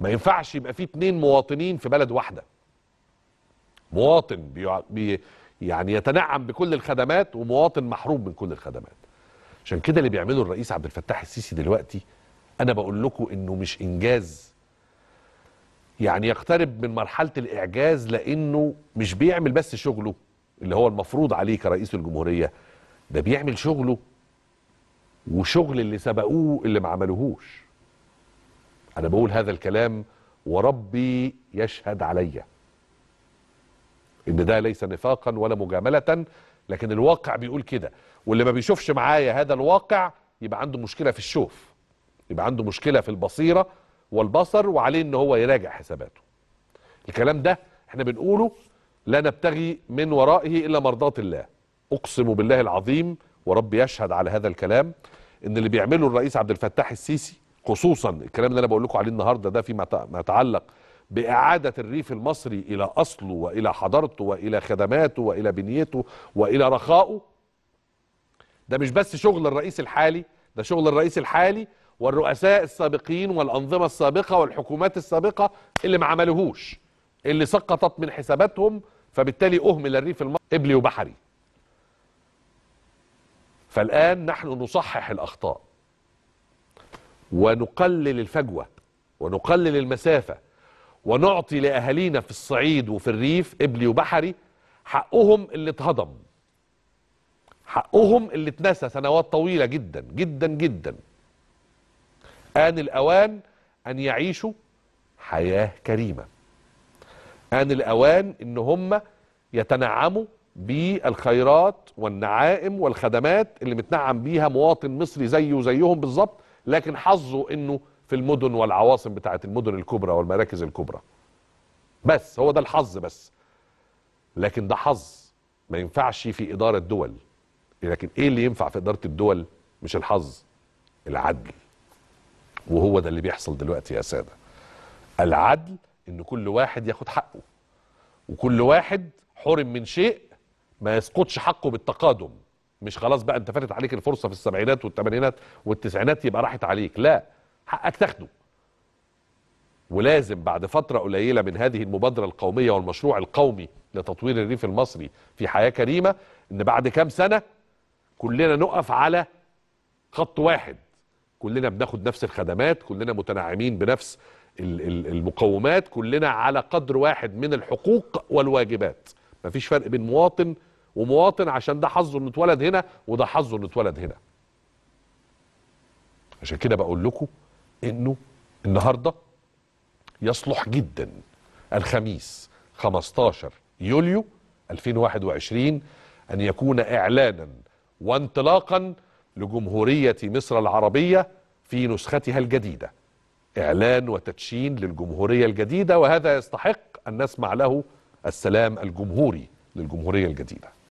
ما ينفعش يبقى في اتنين مواطنين في بلد واحده مواطن بي... يعني يتنعم بكل الخدمات ومواطن محروم من كل الخدمات عشان كده اللي بيعمله الرئيس عبد الفتاح السيسي دلوقتي انا بقول لكم انه مش انجاز يعني يقترب من مرحله الاعجاز لانه مش بيعمل بس شغله اللي هو المفروض عليه كرئيس الجمهوريه ده بيعمل شغله وشغل اللي سبقوه اللي ما عملوهوش انا بقول هذا الكلام وربي يشهد علي ان ده ليس نفاقا ولا مجامله لكن الواقع بيقول كده واللي ما بيشوفش معايا هذا الواقع يبقى عنده مشكله في الشوف يبقى عنده مشكله في البصيره والبصر وعليه ان هو يراجع حساباته الكلام ده احنا بنقوله لا نبتغي من ورائه الا مرضاه الله اقسم بالله العظيم ورب يشهد على هذا الكلام ان اللي بيعمله الرئيس عبد الفتاح السيسي خصوصا الكلام اللي انا بقول لكم عليه النهارده ده فيما يتعلق باعاده الريف المصري الى اصله والى حضارته والى خدماته والى بنيته والى رخائه ده مش بس شغل الرئيس الحالي ده شغل الرئيس الحالي والرؤساء السابقين والانظمه السابقه والحكومات السابقه اللي ما عملوهوش اللي سقطت من حساباتهم فبالتالي اهمل الريف المصري ابلي وبحري فالان نحن نصحح الاخطاء ونقلل الفجوة ونقلل المسافة ونعطي لأهالينا في الصعيد وفي الريف إبلي وبحري حقهم اللي اتهضم حقهم اللي اتنسى سنوات طويلة جدا جدا جدا آن الأوان أن يعيشوا حياة كريمة آن الأوان إن هم يتنعموا بالخيرات والنعائم والخدمات اللي متنعم بيها مواطن مصري زيه وزيهم بالظبط لكن حظه انه في المدن والعواصم بتاعه المدن الكبرى والمراكز الكبرى بس هو ده الحظ بس لكن ده حظ ما ينفعش في اداره دول لكن ايه اللي ينفع في اداره الدول مش الحظ العدل وهو ده اللي بيحصل دلوقتي يا ساده العدل ان كل واحد ياخد حقه وكل واحد حرم من شيء ما يسقطش حقه بالتقادم مش خلاص بقى انت فاتت عليك الفرصه في السبعينات والثمانينات والتسعينات يبقى راحت عليك لا حقك تاخده ولازم بعد فتره قليله من هذه المبادره القوميه والمشروع القومي لتطوير الريف المصري في حياه كريمه ان بعد كام سنه كلنا نقف على خط واحد كلنا بناخد نفس الخدمات كلنا متنعمين بنفس المقومات كلنا على قدر واحد من الحقوق والواجبات مفيش فرق بين مواطن ومواطن عشان ده حظه انه اتولد هنا وده حظه انه اتولد هنا عشان كده بقول لكم انه النهارده يصلح جدا الخميس 15 يوليو 2021 ان يكون اعلانا وانطلاقا لجمهوريه مصر العربيه في نسختها الجديده اعلان وتدشين للجمهوريه الجديده وهذا يستحق ان نسمع له السلام الجمهوري للجمهوريه الجديده